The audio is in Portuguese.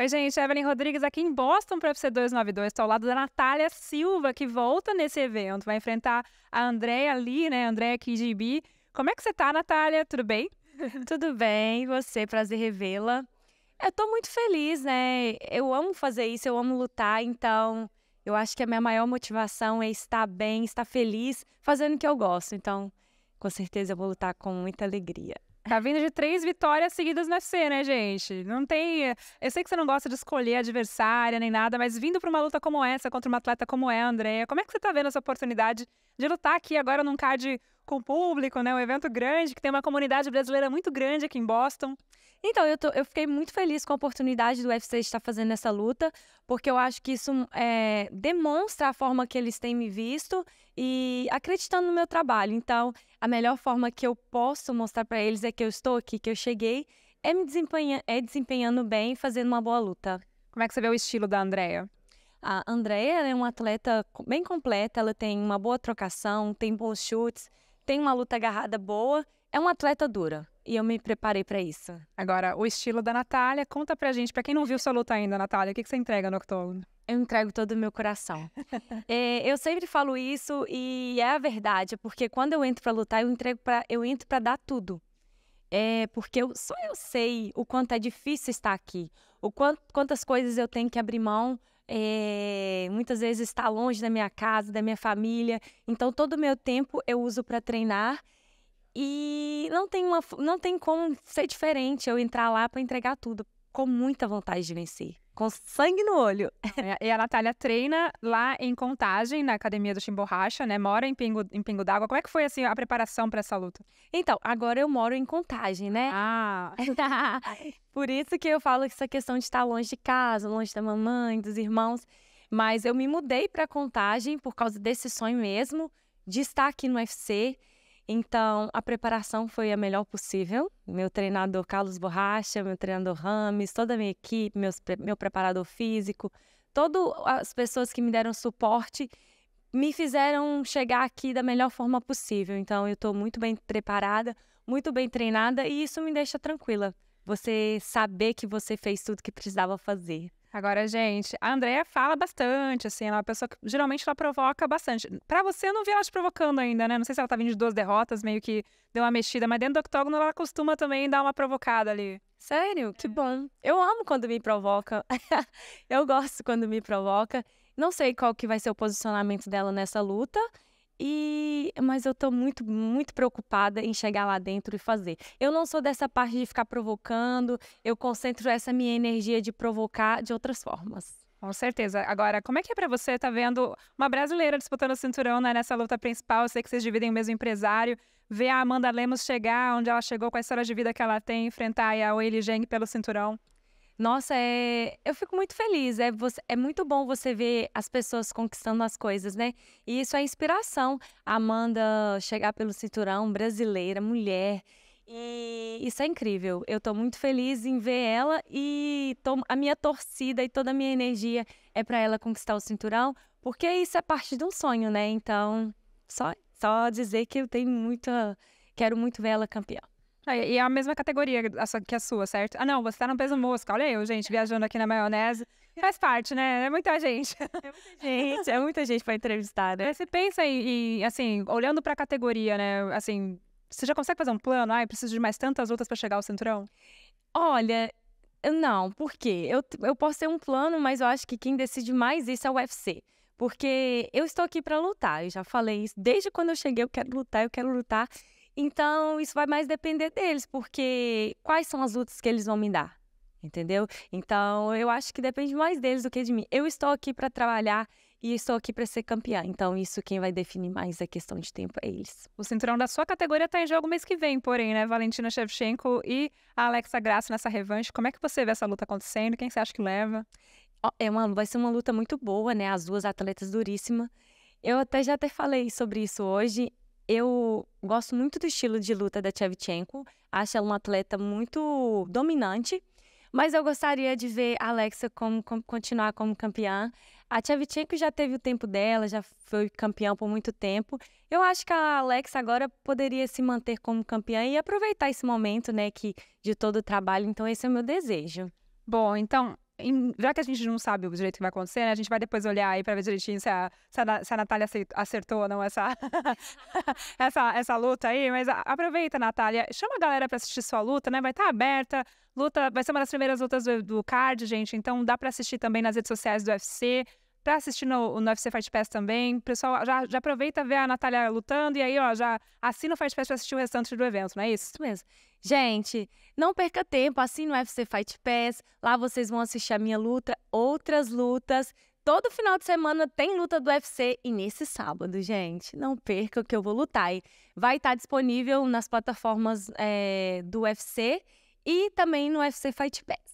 Oi, gente, Evelyn Rodrigues aqui em Boston para o UFC 292. Estou ao lado da Natália Silva, que volta nesse evento. Vai enfrentar a Andréia ali, né? Andréia Kijibi. Como é que você está, Natália? Tudo bem? Tudo bem, você? Prazer revê-la. Eu estou muito feliz, né? Eu amo fazer isso, eu amo lutar, então eu acho que a minha maior motivação é estar bem, estar feliz, fazendo o que eu gosto. Então, com certeza eu vou lutar com muita alegria. Tá vindo de três vitórias seguidas no UFC, né, gente? Não tem. Eu sei que você não gosta de escolher adversária nem nada, mas vindo para uma luta como essa, contra uma atleta como é, Andréia, como é que você tá vendo essa oportunidade de lutar aqui agora num card com o público, né? Um evento grande, que tem uma comunidade brasileira muito grande aqui em Boston. Então, eu, tô, eu fiquei muito feliz com a oportunidade do UFC estar fazendo essa luta, porque eu acho que isso é, demonstra a forma que eles têm me visto e acreditando no meu trabalho. Então, a melhor forma que eu posso mostrar para eles é que eu estou aqui, que eu cheguei, é me desempenha, é desempenhando bem e fazendo uma boa luta. Como é que você vê o estilo da Andrea? A Andrea é uma atleta bem completa, ela tem uma boa trocação, tem bons chutes, tem uma luta agarrada boa, é uma atleta dura. E eu me preparei para isso. Agora, o estilo da Natália, conta pra gente, pra quem não viu sua luta ainda, Natália, o que, que você entrega no octógono? Eu entrego todo o meu coração. é, eu sempre falo isso e é a verdade, porque quando eu entro para lutar, eu entrego eu entro para dar tudo. É porque eu, só eu sei o quanto é difícil estar aqui, o quanto, quantas coisas eu tenho que abrir mão é, muitas vezes está longe da minha casa, da minha família. Então, todo o meu tempo eu uso para treinar. E não tem, uma, não tem como ser diferente eu entrar lá para entregar tudo, com muita vontade de vencer, com sangue no olho. E a Natália treina lá em Contagem, na Academia do Chimborracha, né? Mora em Pingo, em Pingo d'Água. Como é que foi, assim, a preparação para essa luta? Então, agora eu moro em Contagem, né? Ah! Por isso que eu falo que essa questão de estar longe de casa, longe da mamãe, dos irmãos. Mas eu me mudei para Contagem por causa desse sonho mesmo de estar aqui no UFC. Então, a preparação foi a melhor possível. Meu treinador Carlos Borracha, meu treinador Rames, toda a minha equipe, meus, meu preparador físico, todas as pessoas que me deram suporte me fizeram chegar aqui da melhor forma possível. Então, eu estou muito bem preparada, muito bem treinada e isso me deixa tranquila. Você saber que você fez tudo que precisava fazer. Agora, gente, a Andrea fala bastante, assim, ela é uma pessoa que geralmente ela provoca bastante. Para você, eu não vi ela te provocando ainda, né? Não sei se ela tá vindo de duas derrotas, meio que deu uma mexida, mas dentro do octógono ela costuma também dar uma provocada ali. Sério? É. Que bom. Eu amo quando me provoca. eu gosto quando me provoca. Não sei qual que vai ser o posicionamento dela nessa luta. E mas eu tô muito muito preocupada em chegar lá dentro e fazer. Eu não sou dessa parte de ficar provocando, eu concentro essa minha energia de provocar de outras formas. Com certeza. Agora, como é que é para você tá vendo uma brasileira disputando o cinturão né, nessa luta principal? Eu sei que vocês dividem o mesmo empresário. Ver a Amanda Lemos chegar onde ela chegou, com a história de vida que ela tem, enfrentar a Willy Jeng pelo cinturão. Nossa, é... eu fico muito feliz. É, você... é muito bom você ver as pessoas conquistando as coisas, né? E isso é inspiração. A Amanda chegar pelo cinturão, brasileira, mulher. E isso é incrível. Eu estou muito feliz em ver ela e tô... a minha torcida e toda a minha energia é para ela conquistar o cinturão, porque isso é parte de um sonho, né? Então, só, só dizer que eu tenho muita. Quero muito ver ela campeã. É, e é a mesma categoria que a sua, certo? Ah, não, você tá no peso mosca. Olha eu, gente, viajando aqui na maionese. Faz parte, né? É muita gente. É muita gente, é muita gente pra entrevistar, né? Mas você pensa em, assim, olhando pra categoria, né? Assim, você já consegue fazer um plano? Ai, preciso de mais tantas outras para chegar ao cinturão? Olha, não, por quê? Eu, eu posso ter um plano, mas eu acho que quem decide mais isso é o UFC. Porque eu estou aqui para lutar, eu já falei isso. Desde quando eu cheguei, eu quero lutar, eu quero lutar. Então, isso vai mais depender deles, porque quais são as lutas que eles vão me dar? Entendeu? Então, eu acho que depende mais deles do que de mim. Eu estou aqui para trabalhar e estou aqui para ser campeã. Então, isso quem vai definir mais a questão de tempo é eles. O cinturão da sua categoria está em jogo mês que vem, porém, né? Valentina Shevchenko e a Alexa Graça nessa revanche. Como é que você vê essa luta acontecendo? Quem você acha que leva? É uma, vai ser uma luta muito boa, né? As duas atletas duríssimas. Eu até já até falei sobre isso hoje. Eu gosto muito do estilo de luta da Tchevchenko. Acho ela uma atleta muito dominante. Mas eu gostaria de ver a Alexa como, como, continuar como campeã. A Tchevchenko já teve o tempo dela, já foi campeã por muito tempo. Eu acho que a Alexa agora poderia se manter como campeã e aproveitar esse momento, né, que de todo o trabalho. Então esse é o meu desejo. Bom, então já que a gente não sabe o jeito que vai acontecer, né? A gente vai depois olhar aí pra ver direitinho se a, se a, se a Natália acertou ou não essa, essa, essa luta aí. Mas aproveita, Natália. Chama a galera pra assistir sua luta, né? Vai estar tá aberta. Luta, vai ser uma das primeiras lutas do, do card, gente. Então dá pra assistir também nas redes sociais do UFC. Pra tá assistir no, UFC Fight Pass também, pessoal já, já aproveita ver a Natália lutando e aí, ó, já assina o Fight Pass pra assistir o restante do evento, não é isso? Isso mesmo. Gente, não perca tempo, assina o UFC Fight Pass, lá vocês vão assistir a minha luta, outras lutas, todo final de semana tem luta do UFC e nesse sábado, gente, não perca que eu vou lutar. E vai estar tá disponível nas plataformas é, do UFC e também no UFC Fight Pass.